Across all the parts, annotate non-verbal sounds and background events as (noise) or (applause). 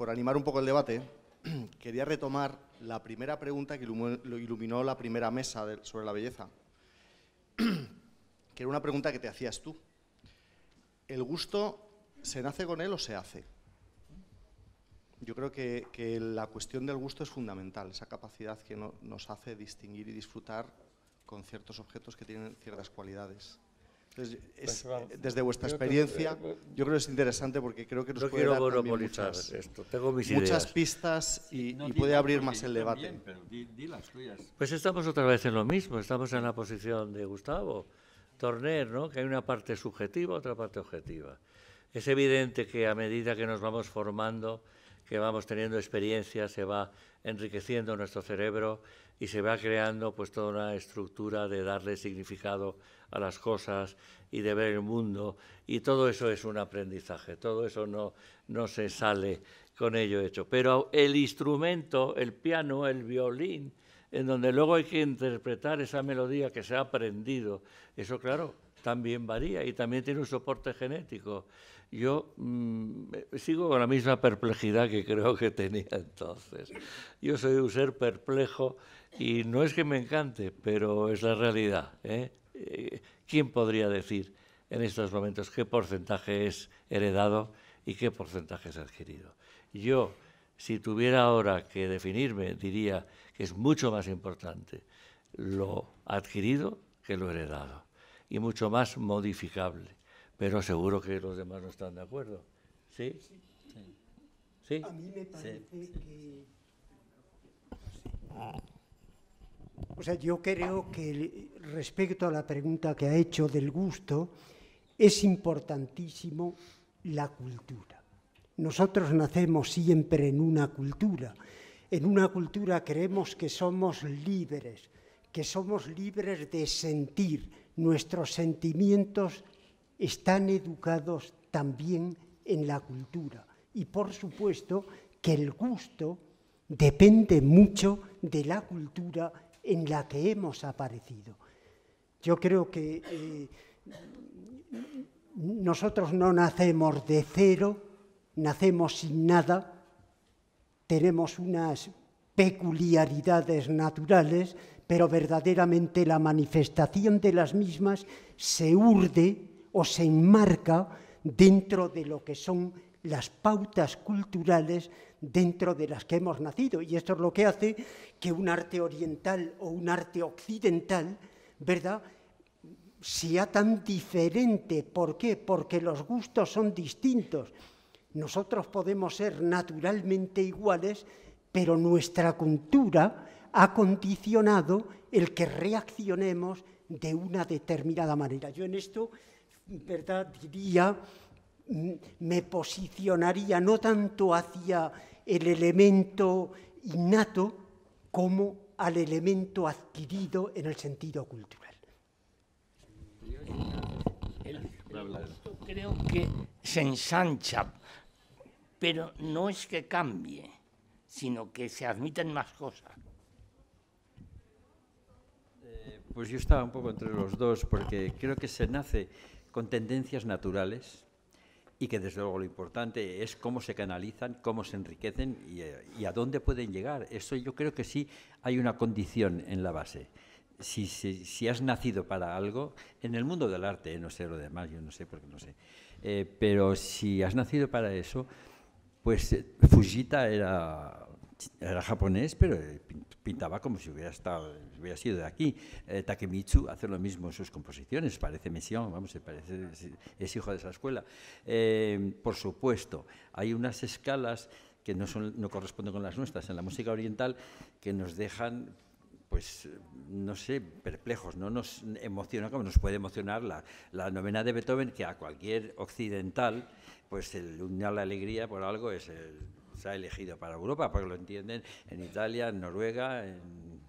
por animar un poco el debate, (clears throat) quería retomar la primera pregunta que iluminó la primera mesa sobre la belleza, (clears throat) que era una pregunta que te hacías tú. ¿El gusto se nace con él o se hace? Yo creo que, la cuestión del gusto es fundamental, esa capacidad que nos hace distinguir y disfrutar con ciertos objetos que tienen ciertas cualidades es, pues desde vuestra experiencia, eh, yo creo que es interesante porque creo que nos no puede dar muchas, esto. Tengo muchas pistas y, puede abrir más el debate. Pues estamos otra vez en lo mismo, estamos en la posición de Gustavo Torner, ¿no? que hay una parte subjetiva, otra parte objetiva. Es evidente que a medida que nos vamos formando, que vamos teniendo experiencia, se va enriqueciendo nuestro cerebro y se va creando pues toda una estructura de darle significado a las cosas y de ver el mundo y todo eso es un aprendizaje, todo eso no, no se sale con ello hecho. Pero el instrumento, el piano, el violín, en donde luego hay que interpretar esa melodía que se ha aprendido, eso claro, también varía y también tiene un soporte genético. Yo mm, sigo con la misma perplejidad que creo que tenía entonces. Yo soy un ser perplejo y no es que me encante, pero es la realidad. ¿eh? Eh, ¿Quién podría decir en estos momentos qué porcentaje es heredado y qué porcentaje es adquirido? Yo, si tuviera ahora que definirme, diría que es mucho más importante lo adquirido que lo heredado y mucho más modificable. Pero seguro que los demás no están de acuerdo. ¿Sí? Sí. sí. A mí me parece que... Ah yo creo que respecto a la pregunta que ha hecho del gusto, es importantísimo la cultura. Nosotros nacemos siempre en una cultura. En una cultura creemos que somos libres, que somos libres de sentir. Nuestros sentimientos están educados también en la cultura. Y por supuesto que el gusto depende mucho de la cultura en la que hemos aparecido. Yo creo que eh, nosotros no nacemos de cero, nacemos sin nada, tenemos unas peculiaridades naturales, pero verdaderamente la manifestación de las mismas se urde o se enmarca dentro de lo que son las pautas culturales dentro de las que hemos nacido. Y esto es lo que hace que un arte oriental o un arte occidental, ¿verdad?, sea tan diferente. ¿Por qué? Porque los gustos son distintos. Nosotros podemos ser naturalmente iguales, pero nuestra cultura ha condicionado el que reaccionemos de una determinada manera. Yo en esto, ¿verdad?, diría, mm, me posicionaría no tanto hacia el elemento innato como al elemento adquirido en el sentido cultural. creo que se ensancha, pero no es que cambie, sino que se admiten más cosas. Eh, pues yo estaba un poco entre los dos, porque creo que se nace con tendencias naturales, y que desde luego lo importante es cómo se canalizan, cómo se enriquecen y, eh, a dónde pueden llegar. Eso yo creo que sí hay una condición en la base. Si, has nacido para algo, en el mundo del arte, eh, no sé lo demás, yo no sé porque no sé, eh, pero si has nacido para eso, pues Fujita era era japonés, pero eh, pintaba como si hubiera, estado, hubiera sido de aquí. Eh, Takemitsu hace lo mismo en sus composiciones, parece Messiaen, vamos, parece, es, hijo de esa escuela. Eh, por supuesto, hay unas escalas que no, son, no corresponden con las nuestras en la música oriental que nos dejan pues no sé, perplejos, no nos emociona como nos puede emocionar la, la novena de Beethoven, que a cualquier occidental, pues el a la alegría por algo es el se ha elegido para Europa, porque lo entienden en Italia, en Noruega, en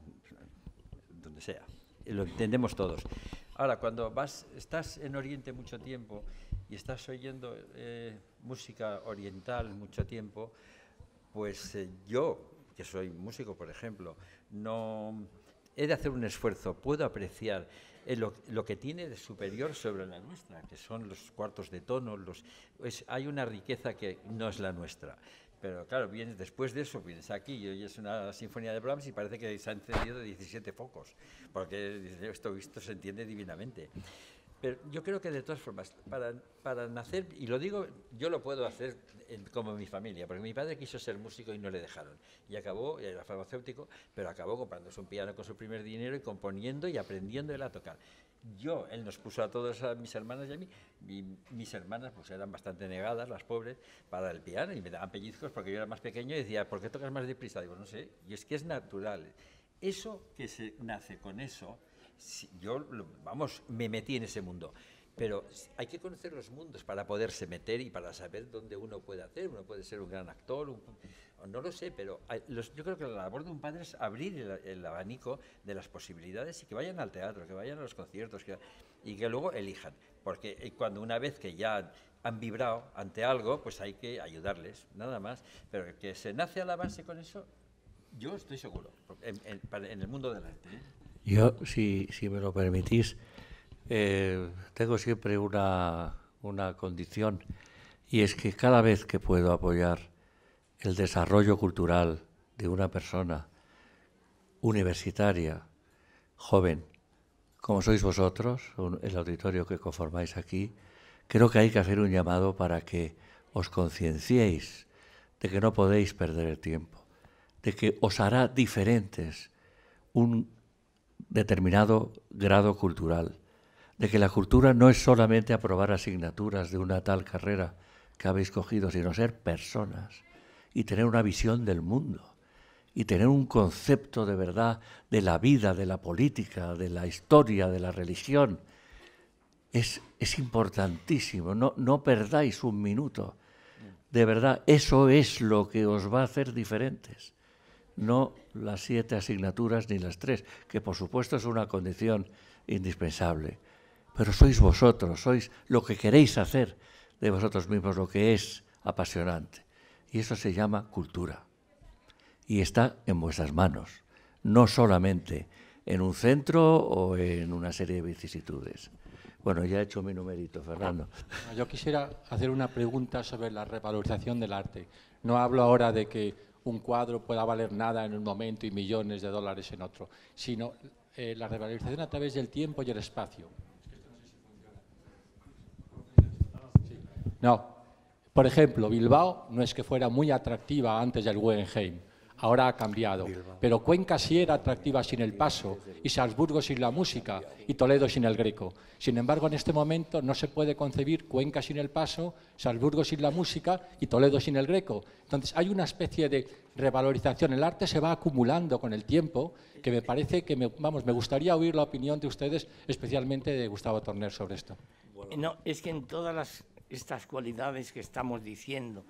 donde sea. Lo entendemos todos. Ahora, cuando vas, estás en Oriente mucho tiempo y estás oyendo eh, música oriental mucho tiempo, pues eh, yo, que soy músico, por ejemplo, no he de hacer un esfuerzo, puedo apreciar lo, que tiene de superior sobre la nuestra, que son los cuartos de tono, los, hay una riqueza que no es la nuestra. Pero claro, vienes, después de eso vienes aquí y es una sinfonía de Brahms y parece que se han encendido 17 focos, porque esto, visto se entiende divinamente. Pero yo creo que de todas formas, para, para nacer, y lo digo, yo lo puedo hacer como mi familia, porque mi padre quiso ser músico y no le dejaron. Y acabó, era farmacéutico, pero acabó comprándose un piano con su primer dinero y componiendo y aprendiendo a tocar yo, él nos puso a todas mis hermanas y a mí, mis hermanas pues eran bastante negadas, las pobres, para el piano, y me daban pellizcos porque yo era más pequeño y decía, ¿por qué tocas más deprisa? Digo, no sé, y es que es natural. Eso que se nace con eso, yo, vamos, me metí en ese mundo. Pero hay que conocer los mundos para poderse meter y para saber dónde uno puede hacer. Uno puede ser un gran actor, no lo sé, pero yo creo que la labor de un padre es abrir el, abanico de las posibilidades y que vayan al teatro, que vayan a los conciertos y que luego elijan. Porque eh, cuando una vez que ya han vibrado ante algo, pues hay que ayudarles, nada más. Pero que se nace a la base con eso, yo estoy seguro, en, el mundo del arte. ¿eh? Yo, si me lo permitís, eh, tengo siempre una, condición y es que cada vez que puedo apoyar el desarrollo cultural de una persona universitaria, joven, como sois vosotros, el auditorio que conformáis aquí, creo que hay que hacer un llamado para que os concienciéis de que no podéis perder el tiempo, de que os hará diferentes un determinado grado cultural, de que la cultura no es solamente aprobar asignaturas de una tal carrera que habéis cogido, sino ser personas y tener una visión del mundo y tener un concepto de verdad de la vida, de la política, de la historia, de la religión. Es, importantísimo, no perdáis un minuto. De verdad, eso es lo que os va a hacer diferentes. No las siete asignaturas ni las tres, que por supuesto es una condición indispensable pero sois vosotros, sois lo que queréis hacer de vosotros mismos, lo que es apasionante. Y eso se llama cultura. Y está en vuestras manos, no solamente en un centro o en una serie de vicisitudes. Bueno, ya he hecho mi numerito, Fernando. Ah, yo quisiera hacer una pregunta sobre la revalorización del arte. No hablo ahora de que un cuadro pueda valer nada en un momento y millones de dólares en otro, sino eh, la revalorización a través del tiempo y el espacio. No. Por ejemplo, Bilbao no es que fuera muy atractiva antes del Guggenheim, ahora ha cambiado. Pero Cuenca sí era atractiva sin el paso, y Salzburgo sin la música, y Toledo sin el greco. Sin embargo, en este momento no se puede concebir Cuenca sin el paso, Salzburgo sin la música y Toledo sin el greco. Entonces hay una especie de revalorización. El arte se va acumulando con el tiempo, que me parece que, me, vamos, me gustaría oír la opinión de ustedes, especialmente de Gustavo Torner sobre esto. No, es que en todas las estas cualidades que estamos diciendo,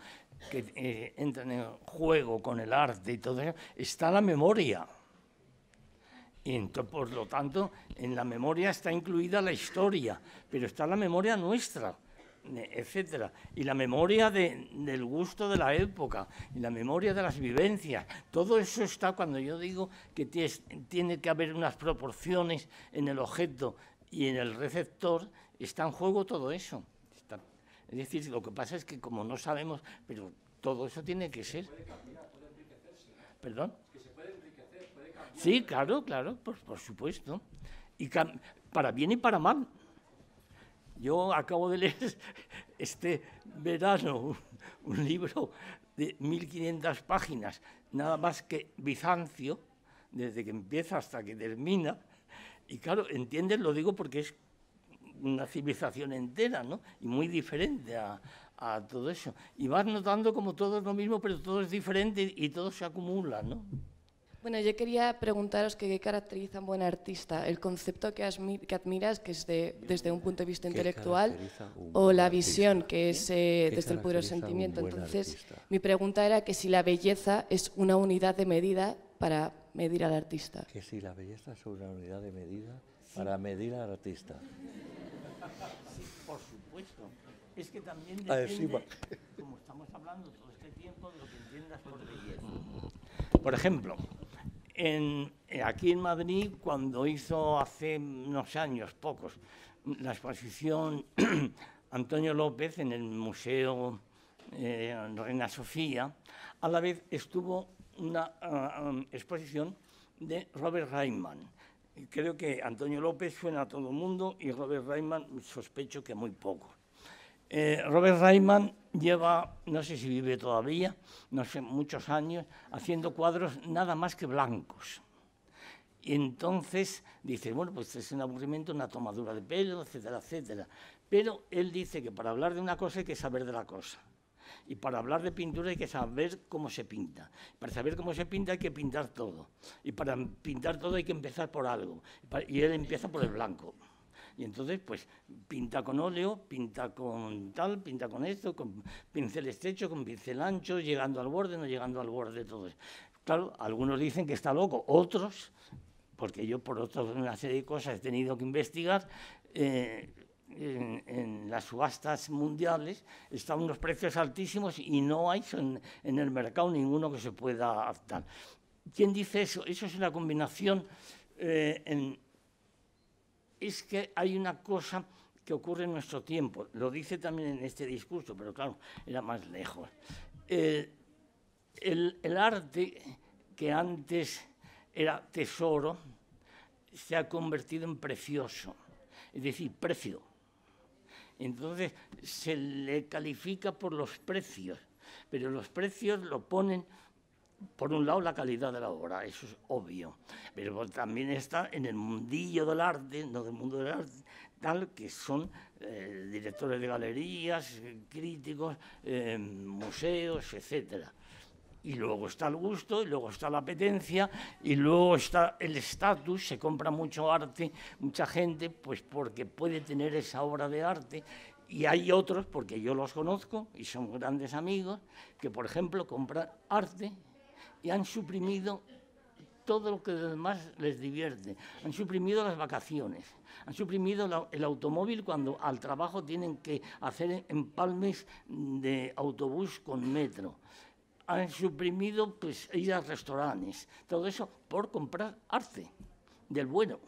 que eh, entran en juego con el arte y todo eso, está la memoria. Y por lo tanto, en la memoria está incluida la historia, pero está la memoria nuestra, eh, etcétera, y la memoria del gusto de la época, y la memoria de las vivencias. Todo eso está cuando yo digo que tiene que haber unas proporciones en el objeto y en el receptor, está en juego todo eso. Es decir, lo que pasa es que como no sabemos, pero todo eso tiene que ser. Puede cambiar, puede enriquecerse. ¿Perdón? se puede enriquecer, puede cambiar. Sí, claro, claro, por, por supuesto. Y para bien y para mal. Yo acabo de leer (laughs) este verano un libro de 1.500 páginas, nada más que Bizancio, desde que empieza hasta que termina. Y claro, entiendes, lo digo porque es una civilización entera, ¿no? Y muy diferente a, todo eso. Y vas notando como todo es lo mismo, pero todo es diferente y, todo se acumula, ¿no? Bueno, yo quería preguntaros qué caracteriza a un buen artista, el concepto que, que admiras, que es de, desde un punto de vista intelectual, o la visión, que es eh, desde el puro sentimiento. Entonces, mi pregunta era que si la belleza es una unidad de medida para medir al artista. Que si la belleza es una unidad de medida para medir al artista por supuesto. Es que también depende, como estamos hablando todo este tiempo, de lo que entiendas por belleza. Por ejemplo, eh, aquí en Madrid, cuando hizo hace unos años, pocos, la exposición (clears throat) Antonio López en el Museo eh, Reina Sofía, a la vez estuvo una ah, ah, exposición de Robert Reimann creo que Antonio López suena a todo el mundo y Robert Rayman sospecho que muy poco. Eh, Robert Rayman lleva, no sé si vive todavía, no sé, muchos años, haciendo cuadros nada más que blancos. Y entonces dice, bueno, pues es un aburrimiento, una tomadura de pelo, etcétera, etcétera. Pero él dice que para hablar de una cosa hay que saber de la cosa. Y para hablar de pintura hay que saber cómo se pinta. Para saber cómo se pinta hay que pintar todo. Y para pintar todo hay que empezar por algo. Y él empieza por el blanco. Y entonces, pues, pinta con óleo, pinta con tal, pinta con esto, con pincel estrecho, con pincel ancho, llegando al borde, no llegando al borde, todo Claro, algunos dicen que está loco, otros, porque yo por otra serie de cosas he tenido que investigar, eh, en, las subastas mundiales están unos precios altísimos y no hay en, el mercado ninguno que se pueda adaptar. ¿Quién dice eso? Eso es una combinación. Eh, es que hay una cosa que ocurre en nuestro tiempo. Lo dice también en este discurso, pero claro, era más lejos. Eh, el arte que antes era tesoro se ha convertido en precioso, es decir, precio entonces se le califica por los precios, pero los precios lo ponen por un lado la calidad de la obra, eso es obvio, pero también está en el mundillo del arte, no del mundo del arte, tal que son eh, directores de galerías, críticos, eh, museos, etcétera y luego está el gusto, y luego está la apetencia, y luego está el estatus, se compra mucho arte, mucha gente, pues porque puede tener esa obra de arte, y hay otros, porque yo los conozco, y son grandes amigos, que por ejemplo compran arte y han suprimido todo lo que demás les divierte. Han suprimido las vacaciones, han suprimido el automóvil cuando al trabajo tienen que hacer empalmes de autobús con metro han suprimido pues, ir a restaurantes, todo eso por comprar arte del bueno,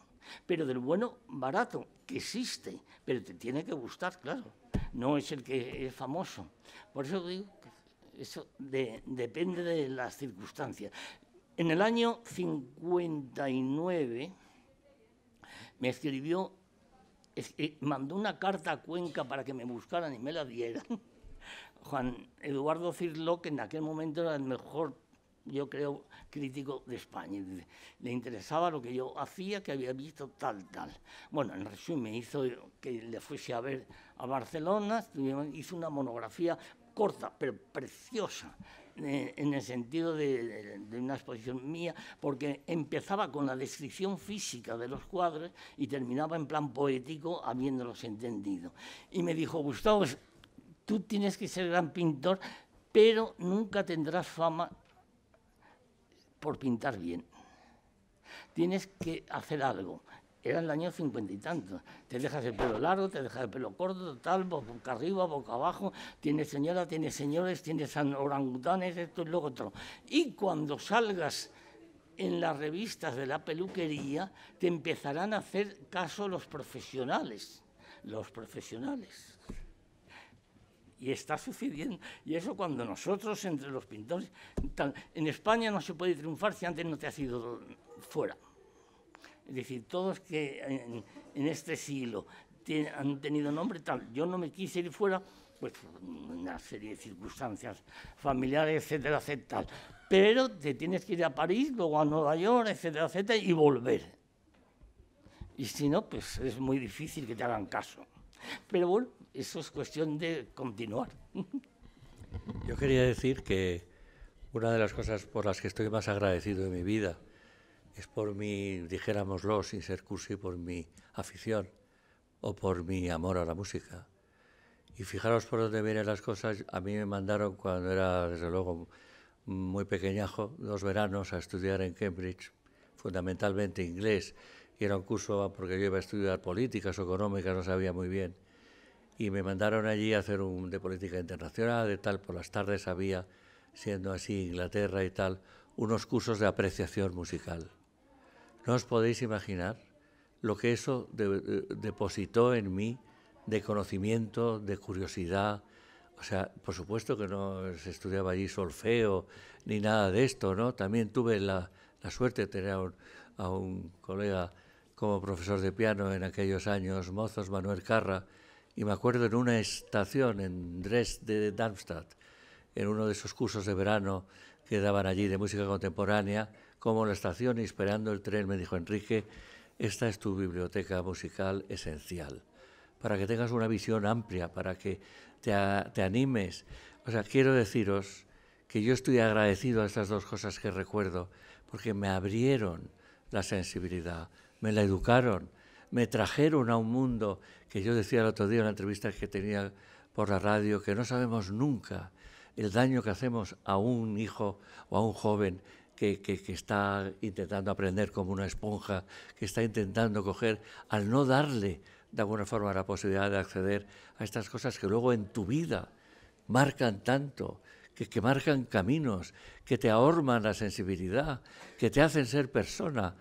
pero del bueno barato, que existe, pero te tiene que gustar, claro, no es el que es famoso. Por eso digo que eso depende de las circunstancias. En el año 59 me escribió, mandó una carta a Cuenca para que me buscaran y me la dieran Juan Eduardo Cirlo, que en aquel momento era el mejor, yo creo, crítico de España. Le interesaba lo que yo hacía, que había visto tal, tal. Bueno, en resumen, hizo que le fuese a ver a Barcelona, hizo una monografía corta, pero preciosa, eh, en el sentido de, una exposición mía, porque empezaba con la descripción física de los cuadros y terminaba en plan poético, habiéndolos entendido. Y me dijo, Gustavo, tú tienes que ser gran pintor, pero nunca tendrás fama por pintar bien. Tienes que hacer algo. Era el año cincuenta y tantos. Te dejas el pelo largo, te dejas el pelo corto, tal, boca arriba, boca abajo. Tienes señora, tienes señores, tienes orangutanes, esto y lo otro. Y cuando salgas en las revistas de la peluquería, te empezarán a hacer caso los profesionales. Los profesionales. Y está sucediendo. Y eso cuando nosotros, entre los pintores, en España no se puede triunfar si antes no te has ido fuera. Es decir, todos que en, este siglo han tenido nombre tal, yo no me quise ir fuera, pues una serie de circunstancias familiares, etcétera, etcétera. Pero te tienes que ir a París, luego a Nueva York, etcétera, etcétera, y volver. Y si no, pues es muy difícil que te hagan caso. Pero bueno, eso es cuestión de continuar. (laughs) Yo quería decir que una de las cosas por las que estoy más agradecido de mi vida es por mi, dijéramoslo sin ser cursi, por mi afición o por mi amor a la música. Y fijaros por dónde vienen las cosas. A mí me mandaron cuando era, desde luego, muy pequeñajo, dos veranos a estudiar en Cambridge, fundamentalmente inglés. Y era un curso porque yo iba a estudiar políticas o económicas, no sabía muy bien y me mandaron allí a hacer un de política internacional, de tal, por las tardes había, siendo así Inglaterra y tal, unos cursos de apreciación musical. No os podéis imaginar lo que eso eh, depositó en mí de conocimiento, de curiosidad. O sea, por supuesto que no se estudiaba allí solfeo ni nada de esto, ¿no? También tuve la, suerte de tener a un colega como profesor de piano en aquellos años, Mozos, Manuel Carra, y me acuerdo en una estación en Dresde, Darmstadt, en uno de esos cursos de verano que daban allí de música contemporánea, como en la estación y esperando el tren me dijo Enrique, esta es tu biblioteca musical esencial, para que tengas una visión amplia, para que te, te animes. O sea, quiero deciros que yo estoy agradecido a estas dos cosas que recuerdo, porque me abrieron la sensibilidad, me la educaron me trajeron a un mundo que yo decía el otro día en la entrevista que tenía por la radio, que no sabemos nunca el daño que hacemos a un hijo o a un joven que, está intentando aprender como una esponja, que está intentando coger, al no darle de alguna forma la posibilidad de acceder a estas cosas que luego en tu vida marcan tanto, que, que marcan caminos, que te ahorman la sensibilidad, que te hacen ser persona.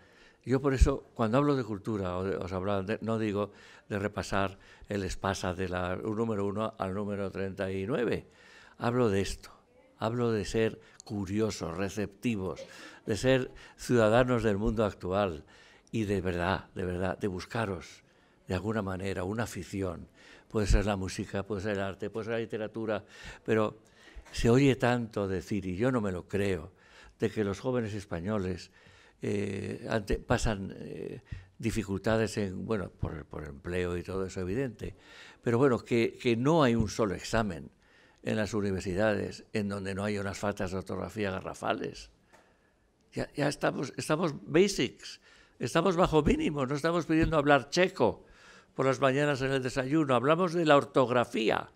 Yo por eso, cuando hablo de cultura, no digo de repasar el espasa del número 1 al número 39. Hablo de esto. Hablo de ser curiosos, receptivos, de ser ciudadanos del mundo actual y de verdad, de verdad, de buscaros de alguna manera una afición. Puede ser la música, puede ser el arte, puede ser la literatura, pero se oye tanto decir, y yo no me lo creo, de que los jóvenes españoles eh, pasan eh, dificultades en, bueno, por, por, empleo y todo eso evidente, pero bueno, que, no hay un solo examen en las universidades en donde no hay unas faltas de ortografía garrafales. Ya, estamos, estamos basics, estamos bajo mínimo, no estamos pidiendo hablar checo por las mañanas en el desayuno, hablamos de la ortografía.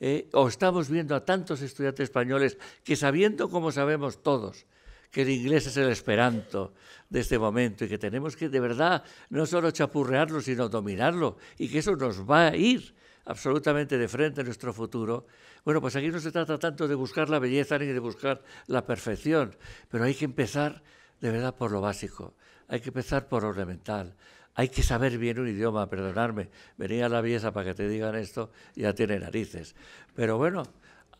Eh, o estamos viendo a tantos estudiantes españoles que sabiendo como sabemos todos que el inglés es el esperanto de este momento y que tenemos que de verdad no solo chapurrearlo, sino dominarlo y que eso nos va a ir absolutamente de frente a nuestro futuro. Bueno, pues aquí no se trata tanto de buscar la belleza ni de buscar la perfección, pero hay que empezar de verdad por lo básico, hay que empezar por lo elemental, hay que saber bien un idioma, perdonarme, venía a la belleza para que te digan esto, ya tiene narices. Pero bueno,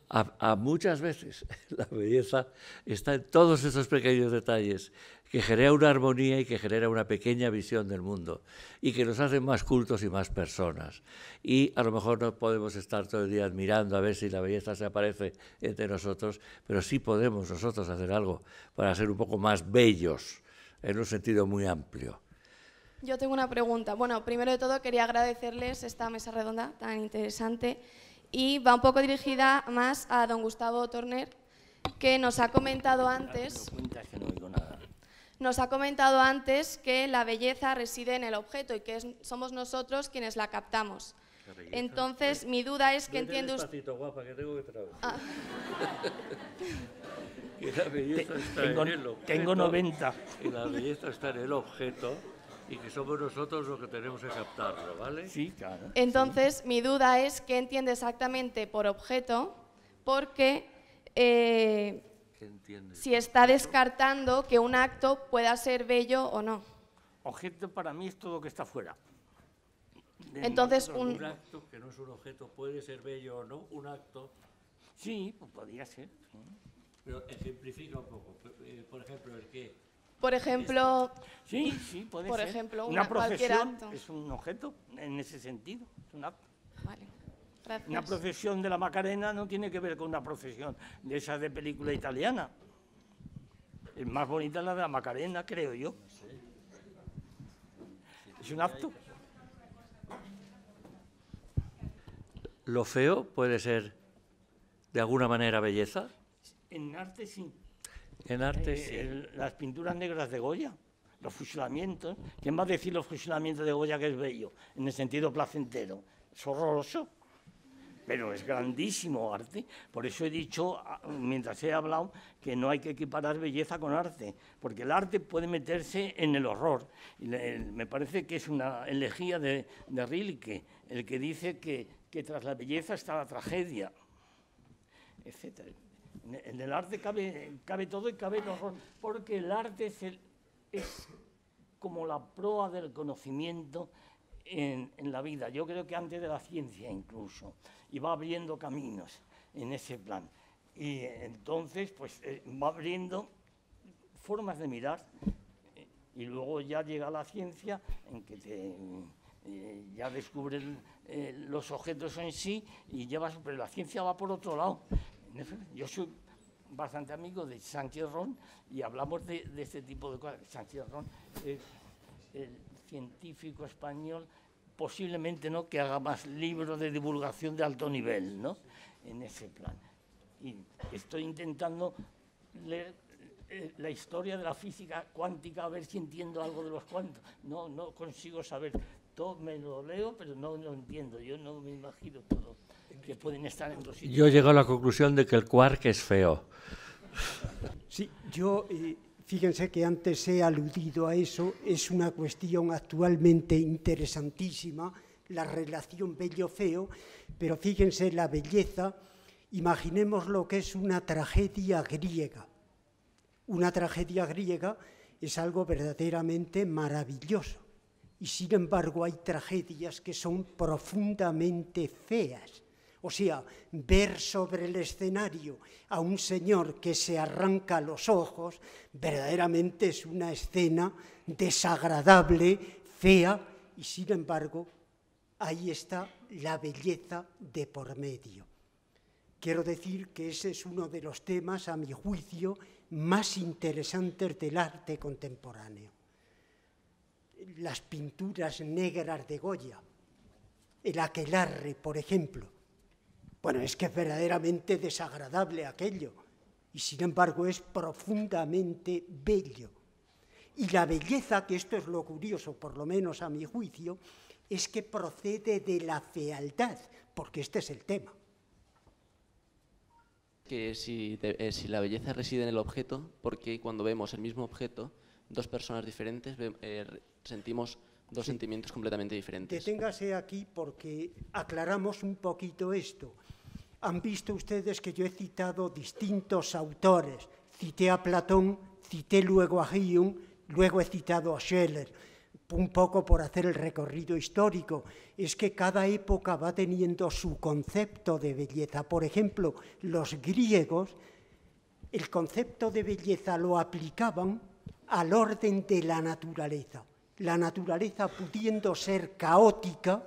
a, muchas veces (laughs) la belleza está en todos esos pequeños detalles que genera una armonía y que genera una pequeña visión del mundo y que nos hace más cultos y más personas. Y a lo mejor no podemos estar todo el día admirando a ver si la belleza se aparece entre nosotros, pero sí podemos nosotros hacer algo para ser un poco más bellos en un sentido muy amplio. Yo tengo una pregunta. Bueno, primero de todo quería agradecerles esta mesa redonda tan interesante y va un poco dirigida más a don Gustavo Torner, que nos ha comentado antes... Ah, nos ha comentado antes que la belleza reside en el objeto y que somos nosotros quienes la captamos. Entonces, mi duda es que entiende usted... Ah. (laughs) tengo el Tengo 90. Y la belleza está en el objeto y que somos nosotros los que tenemos que captarlo, ¿vale? Sí, claro. Entonces, mi duda es qué entiende exactamente por objeto, porque eh, si está descartando que un acto pueda ser bello o no. Objeto para mí es todo lo que está fuera. Entonces, un... un... acto que no es un objeto puede ser bello o no, un acto. Sí, podría ser. Pero ejemplifica un poco. Eh, por ejemplo, el que por ejemplo... Sí, por ejemplo, una, es un objeto en ese sentido, es un Una procesión de la Macarena no tiene que ver con una profesión de esas de película italiana. Es más bonita la de la Macarena, creo yo. Es un acto. Lo feo puede ser de alguna manera belleza. En arte sí. Eh, eh, el arte, las pinturas negras de Goya, los fusilamientos. ¿Quién va a decir los fusilamientos de Goya que es bello? En el sentido placentero. Es horroroso, pero es grandísimo arte. Por eso he dicho, ah, mientras he hablado, que no hay que equiparar belleza con arte, porque el arte puede meterse en el horror. me parece que es una elegía de, Rilke, el que dice que, que tras la belleza está la tragedia, etcétera en el arte cabe, todo y cabe todo, porque el arte es, como la proa del conocimiento en, la vida. Yo creo que antes de la ciencia incluso, y va abriendo caminos en ese plan. Y entonces, pues eh, va abriendo formas de mirar y luego ya llega la ciencia en que eh, ya descubres eh, los objetos en sí y lleva, pero la ciencia va por otro lado (laughs) yo soy bastante amigo de Sánchez Ron y hablamos de, este tipo de cosas. Sánchez Ron es el científico español, posiblemente no que haga más libros de divulgación de alto nivel, ¿no? En ese plan. Y estoy intentando leer eh, la historia de la física cuántica, a ver si entiendo algo de los cuantos. No, no consigo saber. Todo me lo leo, pero no lo entiendo. Yo no me imagino todo. Yo llego a la conclusión de que el quark es feo. Sí, yo, eh, fíjense que antes he aludido a eso, es una cuestión actualmente interesantísima, la relación bello-feo, pero fíjense la belleza, imaginemos lo que es una tragedia griega. Una tragedia griega es algo verdaderamente maravilloso y sin embargo hay tragedias que son profundamente feas. O sea, ver sobre el escenario a un señor que se arranca los ojos verdaderamente es una escena desagradable, fea, y sin embargo ahí está la belleza de por medio. Quiero decir que ese es uno de los temas, a mi juicio, más interesantes del arte contemporáneo. Las pinturas negras de Goya, el aquelarre, por ejemplo, bueno, es que es verdaderamente desagradable aquello, y sin embargo es profundamente bello. Y la belleza, que esto es lo curioso, por lo menos a mi juicio, es que procede de la fealdad, porque este es el tema. Que si, eh, la belleza reside en el objeto, porque cuando vemos el mismo objeto, dos personas diferentes, eh, sentimos dos sentimientos completamente diferentes. Deténgase aquí porque aclaramos un poquito esto. Han visto ustedes que yo he citado distintos autores. Cité a Platón, cité luego a Hume, luego he citado a Scheller, un poco por hacer el recorrido histórico. Es que cada época va teniendo su concepto de belleza. Por ejemplo, los griegos el concepto de belleza lo aplicaban al orden de la naturaleza. La naturaleza pudiendo ser caótica,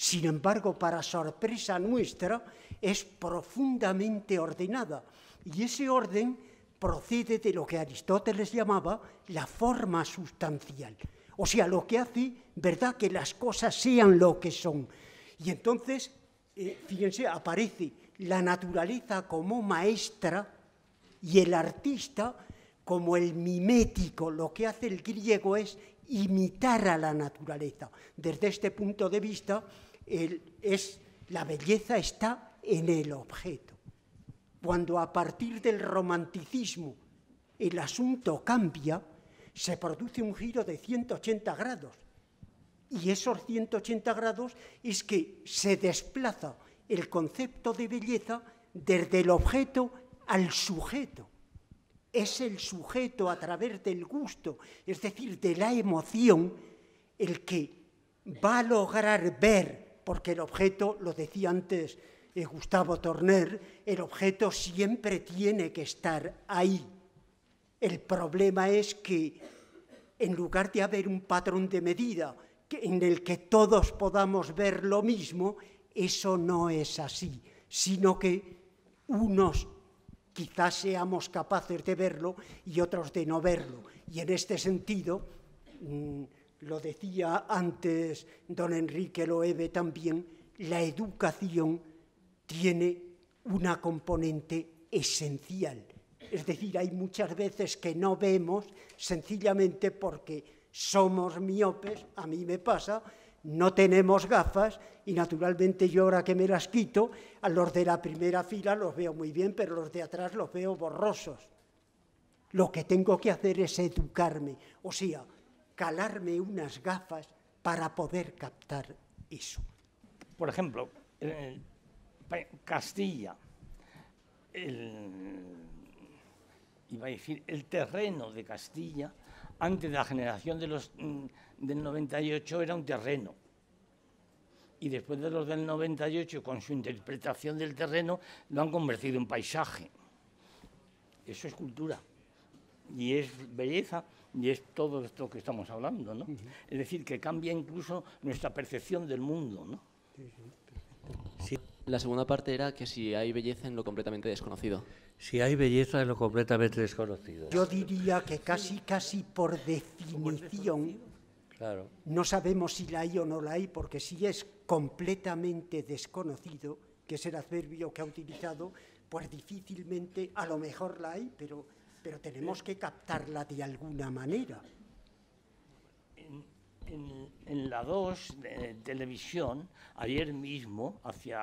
sin embargo, para sorpresa nuestra, es profundamente ordenada. Y ese orden procede de lo que Aristóteles llamaba la forma sustancial. O sea, lo que hace, ¿verdad?, que las cosas sean lo que son. Y entonces, eh, fíjense, aparece la naturaleza como maestra y el artista como el mimético. Lo que hace el griego es imitar a la naturaleza. Desde este punto de vista, es, la belleza está en el objeto. Cuando a partir del romanticismo el asunto cambia, se produce un giro de 180 grados. Y esos 180 grados es que se desplaza el concepto de belleza desde el objeto al sujeto. Es el sujeto a través del gusto, es decir, de la emoción, el que va a lograr ver porque el objeto, lo decía antes eh, Gustavo Torner, el objeto siempre tiene que estar ahí. El problema es que en lugar de haber un patrón de medida en el que todos podamos ver lo mismo, eso no es así, sino que unos quizás seamos capaces de verlo y otros de no verlo. Y en este sentido, mm, lo decía antes don Enrique Loeve también, la educación tiene una componente esencial. Es decir, hay muchas veces que no vemos sencillamente porque somos miopes, a mí me pasa, no tenemos gafas y naturalmente yo ahora que me las quito, a los de la primera fila los veo muy bien, pero los de atrás los veo borrosos. Lo que tengo que hacer es educarme, o sea, calarme unas gafas para poder captar eso. Por ejemplo, Castilla, el, iba a decir, el terreno de Castilla, antes de la generación mm, del 98 era un terreno. Y después de los del 98, con su interpretación del terreno, lo han convertido en paisaje. Eso es cultura y es belleza y es todo esto que estamos hablando, ¿no? Es decir, que cambia incluso nuestra percepción del mundo, ¿no? La segunda parte era que si hay belleza en lo completamente desconocido. Si hay belleza en lo completamente desconocido. Yo diría que casi, casi por definición, no sabemos si la hay o no la hay, porque si es completamente desconocido, que es el adverbio que ha utilizado, pues difícilmente, a lo mejor la hay, pero pero tenemos que captarla de alguna manera. En, la 2 de televisión, ayer mismo, hacia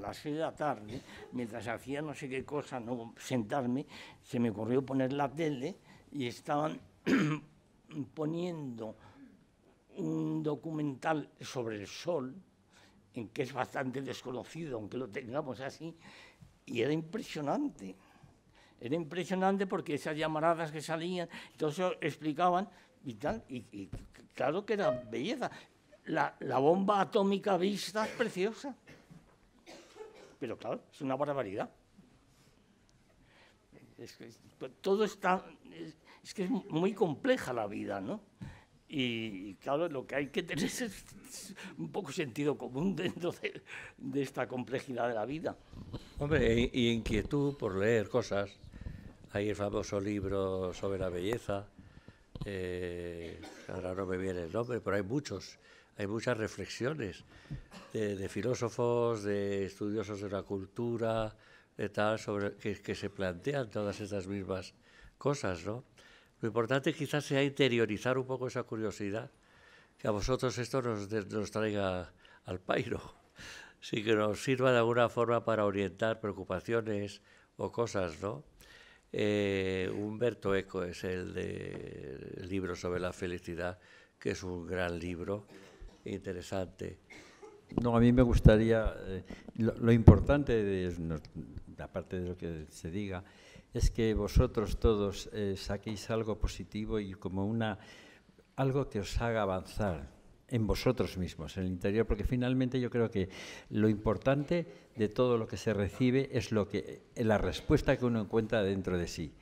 las 6 de la tarde, mientras hacía no sé qué cosa, no sentarme, se me ocurrió poner la tele y estaban (clears throat) poniendo un documental sobre el sol, en que es bastante desconocido, aunque lo tengamos así, y era impresionante. Era impresionante porque esas llamaradas que salían, entonces explicaban y tal, y, claro que era belleza. La, bomba atómica vista es preciosa. Pero claro, es una barbaridad. Es que todo está. Es, que es muy compleja la vida, ¿no? Y, claro, lo que hay que tener es un poco sentido común dentro de, esta complejidad de la vida. Hombre, y inquietud por leer cosas. Hay el famoso libro sobre la belleza, eh, ahora no me viene el nombre, pero hay muchos, hay muchas reflexiones de, filósofos, de estudiosos de la cultura, de sobre que, se plantean todas estas mismas cosas, ¿no? Lo importante quizás sea interiorizar un poco esa curiosidad, que a vosotros esto nos, nos traiga al pairo, (laughs) sí que nos sirva de alguna forma para orientar preocupaciones o cosas, ¿no? Eh, Humberto Eco es el de libro sobre la felicidad, que es un gran libro, interesante. No, a mí me gustaría, eh, lo, importante, de, aparte de lo que se diga, es que vosotros todos eh, saquéis algo positivo y como una, algo que os haga avanzar, en vosotros mismos, en el interior, porque finalmente yo creo que lo importante de todo lo que se recibe es lo que, la respuesta que uno encuentra dentro de sí.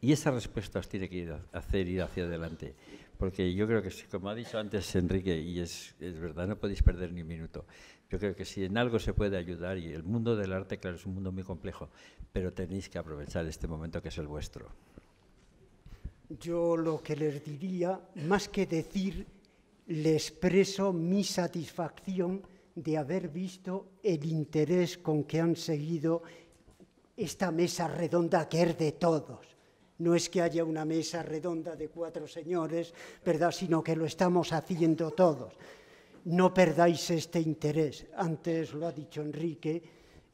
Y esa respuesta os tiene que ir hacer ir hacia adelante. Porque yo creo que, como ha dicho antes Enrique, y es, es verdad, no podéis perder ni un minuto. Yo creo que si en algo se puede ayudar, y el mundo del arte, claro, es un mundo muy complejo, pero tenéis que aprovechar este momento que es el vuestro. Yo lo que les diría, más que decir le expreso mi satisfacción de haber visto el interés con que han seguido esta mesa redonda que es de todos. No es que haya una mesa redonda de cuatro señores, ¿verdad? Sino que lo estamos haciendo todos. No perdáis este interés. Antes lo ha dicho Enrique,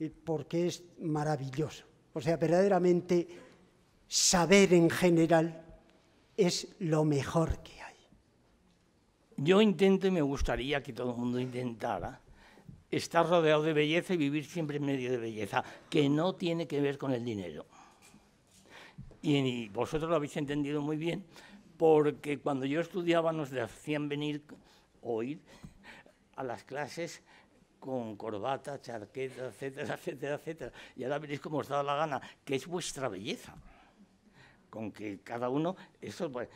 eh, porque es maravilloso. O sea, verdaderamente saber en general es lo mejor que hay. Yo intento y me gustaría que todo el mundo intentara estar rodeado de belleza y vivir siempre en medio de belleza, que no tiene que ver con el dinero. Y, vosotros lo habéis entendido muy bien, porque cuando yo estudiaba nos hacían venir o ir a las clases con corbata, charqueta, etcétera, (laughs) etcétera, etcétera. Y ahora veréis cómo os da la gana, que es vuestra belleza. Con que cada uno, eso pues,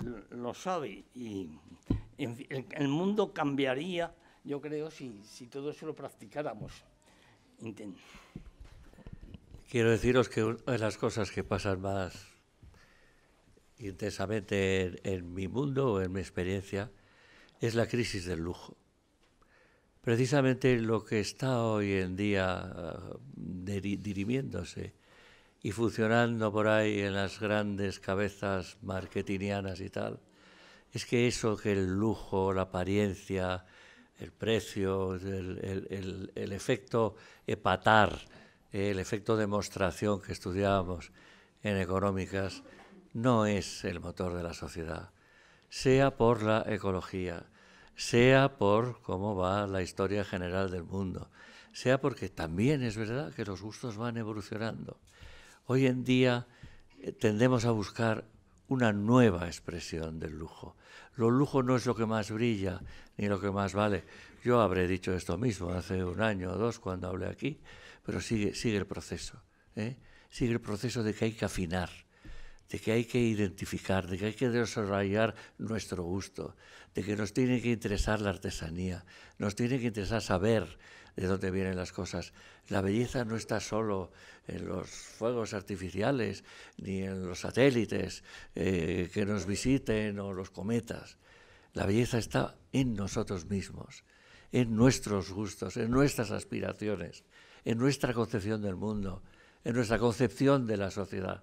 lo, lo sabe. Y, el, mundo cambiaría, yo creo, si, si todo eso lo practicáramos. Quiero deciros que una de las cosas que pasan más intensamente en, mi mundo o en mi experiencia es la crisis del lujo. Precisamente lo que está hoy en día eh, dirimiéndose y funcionando por ahí en las grandes cabezas marketingianas y tal, es que eso que el lujo, la apariencia, el precio, el, el, el efecto epatar, eh, el efecto demostración que estudiábamos en económicas, no es el motor de la sociedad, sea por la ecología, sea por cómo va la historia general del mundo, sea porque también es verdad que los gustos van evolucionando. Hoy en día eh, tendemos a buscar una nueva expresión del lujo. Lo lujo no es lo que más brilla ni lo que más vale. Yo habré dicho esto mismo hace un año o dos cuando hablé aquí, pero sigue, sigue el proceso. ¿eh? Sigue el proceso de que hay que afinar de que hay que identificar, de que hay que desarrollar nuestro gusto, de que nos tiene que interesar la artesanía, nos tiene que interesar saber de dónde vienen las cosas. La belleza no está solo en los fuegos artificiales, ni en los satélites eh, que nos visiten o los cometas. La belleza está en nosotros mismos, en nuestros gustos, en nuestras aspiraciones, en nuestra concepción del mundo, en nuestra concepción de la sociedad.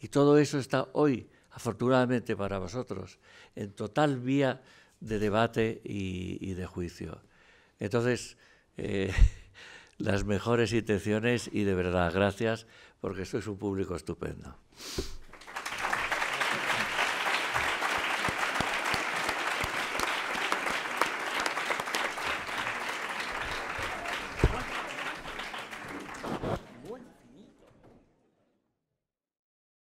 Y todo eso está hoy, afortunadamente para vosotros, en total vía de debate y, de juicio. Entonces, eh, (laughs) las mejores intenciones y de verdad, gracias porque es un público estupendo.